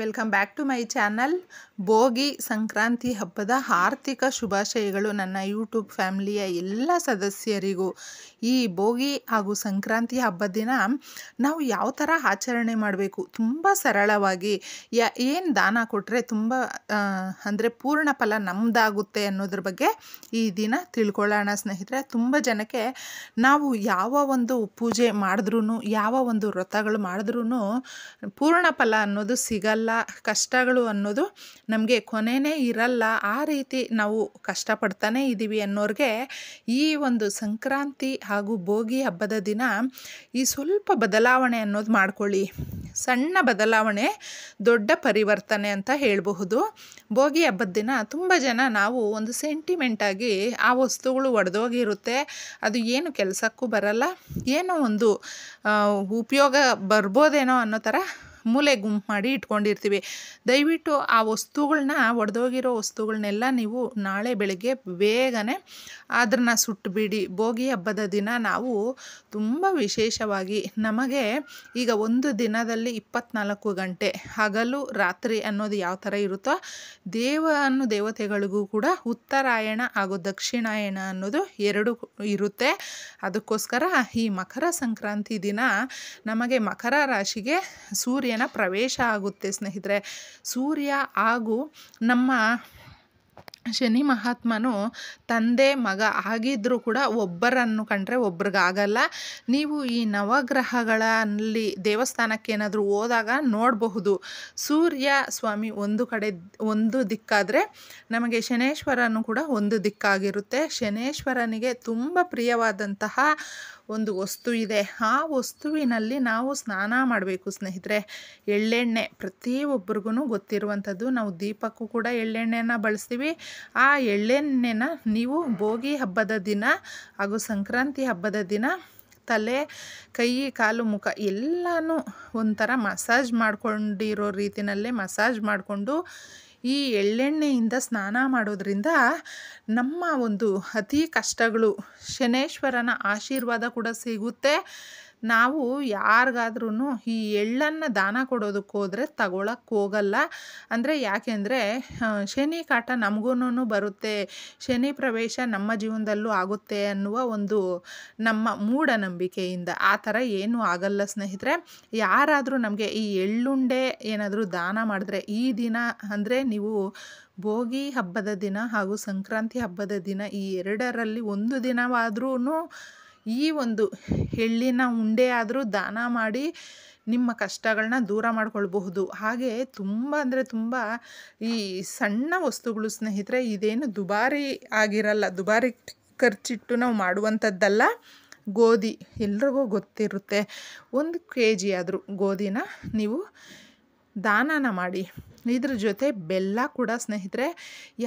welcome back to my channel Bhogi Sankranti ಹಬ್ಬದ ಆರ್ಥಿಕ ಶುಭಾಶಯಗಳು ನನ್ನ ಯೂಟ್ಯೂಬ್ ಫ್ಯಾಮಿಲಿಯ ಎಲ್ಲ ಸದಸ್ಯರಿಗೂ ಈ ಭೋಗಿ ಹಾಗೂ ಸಂಕ್ರಾಂತಿ ಹಬ್ಬದ ದಿನ ನಾವು ಯಾವ ಥರ ಆಚರಣೆ ಮಾಡಬೇಕು ತುಂಬ ಸರಳವಾಗಿ ಯ ಏನು ದಾನ ಕೊಟ್ಟರೆ ತುಂಬ ಅಂದರೆ ಪೂರ್ಣ ಫಲ ನಮ್ಮದಾಗುತ್ತೆ ಅನ್ನೋದ್ರ ಬಗ್ಗೆ ಈ ದಿನ ತಿಳ್ಕೊಳ್ಳೋಣ ಸ್ನೇಹಿತರೆ ತುಂಬ ಜನಕ್ಕೆ ನಾವು ಯಾವ ಒಂದು ಪೂಜೆ ಮಾಡಿದ್ರೂ ಯಾವ ಒಂದು ವ್ರತಗಳು ಮಾಡಿದ್ರೂ ಪೂರ್ಣ ಫಲ ಅನ್ನೋದು ಸಿಗಲ್ಲ ಎಲ್ಲ ಕಷ್ಟಗಳು ಅನ್ನೋದು ನಮಗೆ ಕೊನೆಯೇ ಇರಲ್ಲ ಆ ರೀತಿ ನಾವು ಕಷ್ಟಪಡ್ತಾನೆ ಇದ್ದೀವಿ ಅನ್ನೋರಿಗೆ ಈ ಒಂದು ಸಂಕ್ರಾಂತಿ ಹಾಗೂ ಭೋಗಿ ಹಬ್ಬದ ದಿನ ಈ ಸ್ವಲ್ಪ ಬದಲಾವಣೆ ಅನ್ನೋದು ಮಾಡ್ಕೊಳ್ಳಿ ಸಣ್ಣ ಬದಲಾವಣೆ ದೊಡ್ಡ ಪರಿವರ್ತನೆ ಅಂತ ಹೇಳಬಹುದು ಭೋಗಿ ಹಬ್ಬದ ದಿನ ತುಂಬ ಜನ ನಾವು ಒಂದು ಸೆಂಟಿಮೆಂಟಾಗಿ ಆ ವಸ್ತುಗಳು ಒಡೆದೋಗಿರುತ್ತೆ ಅದು ಏನು ಕೆಲಸಕ್ಕೂ ಬರಲ್ಲ ಏನೋ ಒಂದು ಉಪಯೋಗ ಬರ್ಬೋದೇನೋ ಅನ್ನೋ ಥರ ಮೂಲೆ ಗುಂಪು ಮಾಡಿ ಇಟ್ಕೊಂಡಿರ್ತೀವಿ ದಯವಿಟ್ಟು ಆ ವಸ್ತುಗಳನ್ನ ಒಡೆದೋಗಿರೋ ವಸ್ತುಗಳನ್ನೆಲ್ಲ ನೀವು ನಾಳೆ ಬೆಳಗ್ಗೆ ಬೇಗನೆ ಅದನ್ನು ಸುಟ್ಟುಬಿಡಿ ಭೋಗಿ ಹಬ್ಬದ ದಿನ ನಾವು ತುಂಬ ವಿಶೇಷವಾಗಿ ನಮಗೆ ಈಗ ಒಂದು ದಿನದಲ್ಲಿ ಇಪ್ಪತ್ನಾಲ್ಕು ಗಂಟೆ ಹಗಲು ರಾತ್ರಿ ಅನ್ನೋದು ಯಾವ ಥರ ಇರುತ್ತೋ ದೇವನು ದೇವತೆಗಳಿಗೂ ಕೂಡ ಉತ್ತರಾಯಣ ಹಾಗೂ ದಕ್ಷಿಣಾಯಣ ಅನ್ನೋದು ಎರಡು ಇರುತ್ತೆ ಅದಕ್ಕೋಸ್ಕರ ಈ ಮಕರ ಸಂಕ್ರಾಂತಿ ದಿನ ನಮಗೆ ಮಕರ ರಾಶಿಗೆ ಸೂರ್ಯ ಸೂರ್ಯನ ಪ್ರವೇಶ ಆಗುತ್ತೆ ಸ್ನೇಹಿತರೆ ಸೂರ್ಯ ಹಾಗೂ ನಮ್ಮ ಶನಿ ಮಹಾತ್ಮನು ತಂದೆ ಮಗ ಆಗಿದ್ದರೂ ಕೂಡ ಒಬ್ಬರನ್ನು ಕಂಡ್ರೆ ಒಬ್ರಿಗಾಗಲ್ಲ ನೀವು ಈ ನವಗ್ರಹಗಳಲ್ಲಿ ದೇವಸ್ಥಾನಕ್ಕೆ ಏನಾದರೂ ಹೋದಾಗ ನೋಡಬಹುದು ಸೂರ್ಯ ಸ್ವಾಮಿ ಒಂದು ಕಡೆ ಒಂದು ದಿಕ್ಕಾದರೆ ನಮಗೆ ಶನೇಶ್ವರನು ಕೂಡ ಒಂದು ದಿಕ್ಕಾಗಿರುತ್ತೆ ಶನೇಶ್ವರನಿಗೆ ತುಂಬ ಪ್ರಿಯವಾದಂತಹ ಒಂದು ವಸ್ತು ಇದೆ ಆ ವಸ್ತುವಿನಲ್ಲಿ ನಾವು ಸ್ನಾನ ಮಾಡಬೇಕು ಸ್ನೇಹಿತರೆ ಎಳ್ಳೆಣ್ಣೆ ಪ್ರತಿಯೊಬ್ಬರಿಗೂ ಗೊತ್ತಿರುವಂಥದ್ದು ನಾವು ದೀಪಕ್ಕೂ ಕೂಡ ಎಳ್ಳೆಣ್ಣೆನ ಬಳಸ್ತೀವಿ ಆ ಎಳ್ಳೆಣ್ಣೆನ ನೀವು ಭೋಗಿ ಹಬ್ಬದ ದಿನ ಹಾಗೂ ಸಂಕ್ರಾಂತಿ ಹಬ್ಬದ ದಿನ ತಲೆ ಕೈ ಕಾಲು ಮುಖ ಎಲ್ಲನೂ ಒಂಥರ ಮಸಾಜ್ ಮಾಡಿಕೊಂಡಿರೋ ರೀತಿಯಲ್ಲೇ ಮಸಾಜ್ ಮಾಡಿಕೊಂಡು ಈ ಎಳ್ಳೆಣ್ಣೆಯಿಂದ ಸ್ನಾನ ಮಾಡೋದ್ರಿಂದ ನಮ್ಮ ಒಂದು ಅತಿ ಕಷ್ಟಗಳು ಶನೇಶ್ವರನ ಆಶೀರ್ವಾದ ಕೂಡ ಸಿಗುತ್ತೆ ನಾವು ಯಾರಿಗಾದ್ರೂ ಈ ಎಳ್ಳನ್ನು ದಾನ ಕೊಡೋದಕ್ಕೆ ಹೋದರೆ ಹೋಗಲ್ಲ ಅಂದರೆ ಯಾಕೆಂದರೆ ಶನಿ ಕಾಟ ನಮಗೂ ಬರುತ್ತೆ ಶನಿ ಪ್ರವೇಶ ನಮ್ಮ ಜೀವನದಲ್ಲೂ ಆಗುತ್ತೆ ಅನ್ನುವ ಒಂದು ನಮ್ಮ ಮೂಢನಂಬಿಕೆಯಿಂದ ಆ ಥರ ಏನೂ ಆಗಲ್ಲ ಸ್ನೇಹಿತರೆ ಯಾರಾದರೂ ನಮಗೆ ಈ ಎಳ್ಳುಂಡೆ ಏನಾದರೂ ದಾನ ಮಾಡಿದ್ರೆ ಈ ದಿನ ಅಂದರೆ ನೀವು ಭೋಗಿ ಹಬ್ಬದ ದಿನ ಹಾಗೂ ಸಂಕ್ರಾಂತಿ ಹಬ್ಬದ ದಿನ ಈ ಎರಡರಲ್ಲಿ ಒಂದು ದಿನವಾದ್ರೂ ಈ ಒಂದು ಎಳ್ಳಿನ ಉಂಡೆ ಆದರೂ ದಾನ ಮಾಡಿ ನಿಮ್ಮ ಕಷ್ಟಗಳನ್ನ ದೂರ ಮಾಡ್ಕೊಳ್ಬಹುದು ಹಾಗೆ ತುಂಬ ಅಂದರೆ ತುಂಬ ಈ ಸಣ್ಣ ವಸ್ತುಗಳು ಸ್ನೇಹಿತರೆ ಇದೇನು ದುಬಾರಿ ಆಗಿರಲ್ಲ ದುಬಾರಿ ಖರ್ಚಿಟ್ಟು ನಾವು ಮಾಡುವಂಥದ್ದಲ್ಲ ಗೋಧಿ ಎಲ್ರಿಗೂ ಗೊತ್ತಿರುತ್ತೆ ಒಂದು ಕೆ ಜಿ ಆದರೂ ಗೋಧಿನ ನೀವು ದಾನಾನ ಮಾಡಿ ಇದ್ರ ಜೊತೆ ಬೆಲ್ಲ ಕೂಡ ಸ್ನೇಹಿತರೆ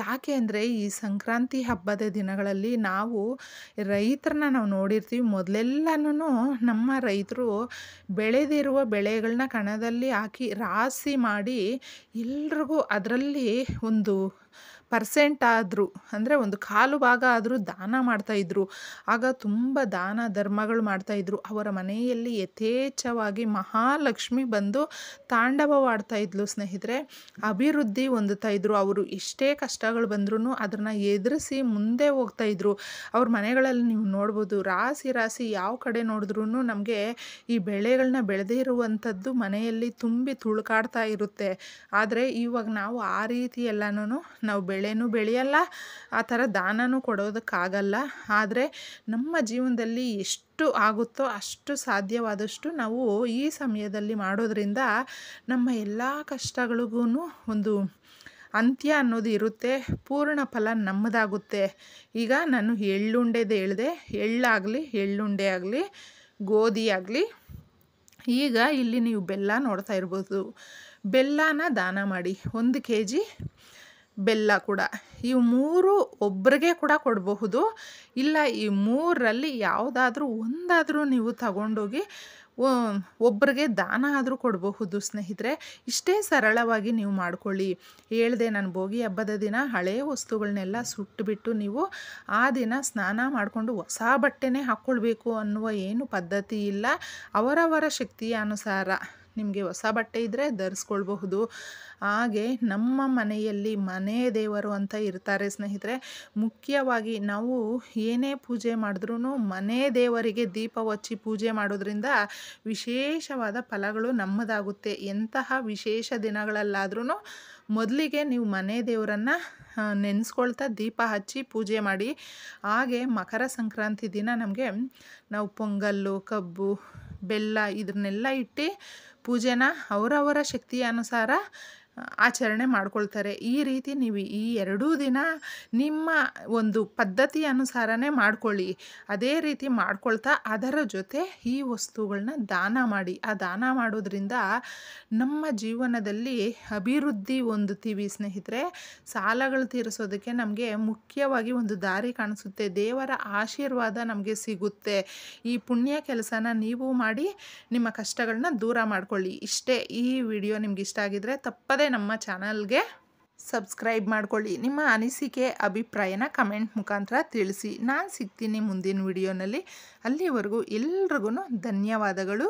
ಯಾಕೆ ಅಂದರೆ ಈ ಸಂಕ್ರಾಂತಿ ಹಬ್ಬದ ದಿನಗಳಲ್ಲಿ ನಾವು ರೈತರನ್ನ ನಾವು ನೋಡಿರ್ತೀವಿ ಮೊದಲೆಲ್ಲನೂ ನಮ್ಮ ರೈತರು ಬೆಳೆದಿರುವ ಬೆಳೆಗಳನ್ನ ಕಣದಲ್ಲಿ ಹಾಕಿ ರಾಸಿ ಮಾಡಿ ಎಲ್ರಿಗೂ ಅದರಲ್ಲಿ ಒಂದು ಪರ್ಸೆಂಟ್ ಆದರೂ ಅಂದರೆ ಒಂದು ಕಾಲು ಭಾಗ ಆದರೂ ದಾನ ಮಾಡ್ತಾಯಿದ್ರು ಆಗ ತುಂಬ ದಾನ ಧರ್ಮಗಳು ಮಾಡ್ತಾಯಿದ್ರು ಅವರ ಮನೆಯಲ್ಲಿ ಯಥೇಚ್ಛವಾಗಿ ಮಹಾಲಕ್ಷ್ಮಿ ಬಂದು ತಾಂಡವವಾಡ್ತಾ ಇದ್ಲು ಸ್ನೇಹಿತರೆ ಅಭಿವೃದ್ಧಿ ಹೊಂದುತ್ತಾ ಇದ್ದರು ಅವರು ಎಷ್ಟೇ ಕಷ್ಟಗಳು ಬಂದ್ರೂ ಅದನ್ನು ಎದುರಿಸಿ ಮುಂದೆ ಹೋಗ್ತಾ ಇದ್ದರು ಅವ್ರ ಮನೆಗಳಲ್ಲಿ ನೀವು ನೋಡ್ಬೋದು ರಾಸಿ ರಾಸಿ ಯಾವ ಕಡೆ ನೋಡಿದ್ರೂ ನಮಗೆ ಈ ಬೆಳೆಗಳನ್ನ ಬೆಳೆದೇ ಇರುವಂಥದ್ದು ಮನೆಯಲ್ಲಿ ತುಂಬಿ ತುಳುಕಾಡ್ತಾ ಇರುತ್ತೆ ಆದರೆ ಇವಾಗ ನಾವು ಆ ರೀತಿ ಎಲ್ಲನೂ ನಾವು ಬೆಳೆನೂ ಬೆಳೆಯಲ್ಲ ಆ ಥರ ದಾನನೂ ಕೊಡೋದಕ್ಕಾಗಲ್ಲ ಆದರೆ ನಮ್ಮ ಜೀವನದಲ್ಲಿ ಎಷ್ಟು ಎಷ್ಟು ಆಗುತ್ತೋ ಅಷ್ಟು ಸಾಧ್ಯವಾದಷ್ಟು ನಾವು ಈ ಸಮಯದಲ್ಲಿ ಮಾಡೋದರಿಂದ ನಮ್ಮ ಎಲ್ಲ ಕಷ್ಟಗಳಿಗೂ ಒಂದು ಅಂತ್ಯ ಅನ್ನೋದು ಇರುತ್ತೆ ಪೂರ್ಣ ಫಲ ನಮ್ಮದಾಗುತ್ತೆ ಈಗ ನಾನು ಎಳ್ಳುಂಡೆದು ಹೇಳಿದೆ ಎಳ್ಳಾಗಲಿ ಎಳ್ಳುಂಡೆ ಆಗಲಿ ಗೋಧಿ ಆಗಲಿ ಈಗ ಇಲ್ಲಿ ನೀವು ಬೆಲ್ಲ ನೋಡ್ತಾ ಇರ್ಬೋದು ಬೆಲ್ಲನ ದಾನ ಮಾಡಿ ಒಂದು ಕೆ ಜಿ ಬೆಲ್ಲ ಕೂಡ ಇವು ಮೂರು ಒಬ್ಬರಿಗೆ ಕೂಡ ಕೊಡಬಹುದು ಇಲ್ಲ ಈ ಮೂರರಲ್ಲಿ ಯಾವುದಾದ್ರೂ ಒಂದಾದರೂ ನೀವು ತಗೊಂಡೋಗಿ ಒಬ್ಬರಿಗೆ ದಾನ ಆದರೂ ಕೊಡಬಹುದು ಸ್ನೇಹಿತರೆ ಇಷ್ಟೇ ಸರಳವಾಗಿ ನೀವು ಮಾಡಿಕೊಳ್ಳಿ ಹೇಳಿದೆ ನಾನು ಭೋಗಿ ಹಬ್ಬದ ದಿನ ಹಳೆಯ ವಸ್ತುಗಳನ್ನೆಲ್ಲ ಸುಟ್ಟುಬಿಟ್ಟು ನೀವು ಆ ದಿನ ಸ್ನಾನ ಮಾಡಿಕೊಂಡು ಹೊಸ ಬಟ್ಟೆನೇ ಹಾಕ್ಕೊಳ್ಬೇಕು ಅನ್ನುವ ಏನು ಪದ್ಧತಿ ಇಲ್ಲ ಅವರವರ ಶಕ್ತಿಯ ಅನುಸಾರ ನಿಮಗೆ ಹೊಸ ಬಟ್ಟೆ ಇದ್ದರೆ ಧರಿಸ್ಕೊಳ್ಬಹುದು ಹಾಗೆ ನಮ್ಮ ಮನೆಯಲ್ಲಿ ಮನೆ ದೇವರು ಅಂತ ಇರ್ತಾರೆ ಸ್ನೇಹಿತರೆ ಮುಖ್ಯವಾಗಿ ನಾವು ಏನೇ ಪೂಜೆ ಮಾಡಿದ್ರೂ ಮನೆ ದೇವರಿಗೆ ದೀಪ ಹಚ್ಚಿ ಪೂಜೆ ಮಾಡೋದ್ರಿಂದ ವಿಶೇಷವಾದ ಫಲಗಳು ನಮ್ಮದಾಗುತ್ತೆ ಎಂತಹ ವಿಶೇಷ ದಿನಗಳಲ್ಲಾದ್ರೂ ಮೊದಲಿಗೆ ನೀವು ಮನೆ ದೇವರನ್ನು ನೆನೆಸ್ಕೊಳ್ತಾ ದೀಪ ಹಚ್ಚಿ ಪೂಜೆ ಮಾಡಿ ಹಾಗೆ ಮಕರ ಸಂಕ್ರಾಂತಿ ದಿನ ನಮಗೆ ನಾವು ಪೊಂಗಲ್ಲು ಕಬ್ಬು ಬೆಲ್ಲ ಇದನ್ನೆಲ್ಲ ಇಟ್ಟು ಪೂಜೆನ ಅವರವರ ಶಕ್ತಿಯ ಅನುಸಾರ ಆಚರಣೆ ಮಾಡ್ಕೊಳ್ತಾರೆ ಈ ರೀತಿ ನೀವು ಈ ಎರಡೂ ದಿನ ನಿಮ್ಮ ಒಂದು ಪದ್ಧತಿ ಅನುಸಾರನೇ ಮಾಡ್ಕೊಳ್ಳಿ ಅದೇ ರೀತಿ ಮಾಡ್ಕೊಳ್ತಾ ಅದರ ಜೊತೆ ಈ ವಸ್ತುಗಳನ್ನ ದಾನ ಮಾಡಿ ಆ ದಾನ ಮಾಡೋದ್ರಿಂದ ನಮ್ಮ ಜೀವನದಲ್ಲಿ ಅಭಿವೃದ್ಧಿ ಹೊಂದುತ್ತೀವಿ ಸ್ನೇಹಿತರೆ ಸಾಲಗಳು ತೀರಿಸೋದಕ್ಕೆ ನಮಗೆ ಮುಖ್ಯವಾಗಿ ಒಂದು ದಾರಿ ಕಾಣಿಸುತ್ತೆ ದೇವರ ಆಶೀರ್ವಾದ ನಮಗೆ ಸಿಗುತ್ತೆ ಈ ಪುಣ್ಯ ಕೆಲಸನ ನೀವು ಮಾಡಿ ನಿಮ್ಮ ಕಷ್ಟಗಳನ್ನ ದೂರ ಮಾಡ್ಕೊಳ್ಳಿ ಇಷ್ಟೇ ಈ ವಿಡಿಯೋ ನಿಮ್ಗೆ ಇಷ್ಟ ಆಗಿದ್ರೆ ತಪ್ಪದೆ ನಮ್ಮ ಚಾನಲ್ಗೆ ಸಬ್ಸ್ಕ್ರೈಬ್ ಮಾಡ್ಕೊಳ್ಳಿ ನಿಮ್ಮ ಅನಿಸಿಕೆ ಅಭಿಪ್ರಾಯನ ಕಮೆಂಟ್ ಮುಖಾಂತರ ತಿಳಿಸಿ ನಾನು ಸಿಗ್ತೀನಿ ಮುಂದಿನ ವಿಡಿಯೋನಲ್ಲಿ ಅಲ್ಲಿವರೆಗೂ ಎಲ್ರಿಗೂ ಧನ್ಯವಾದಗಳು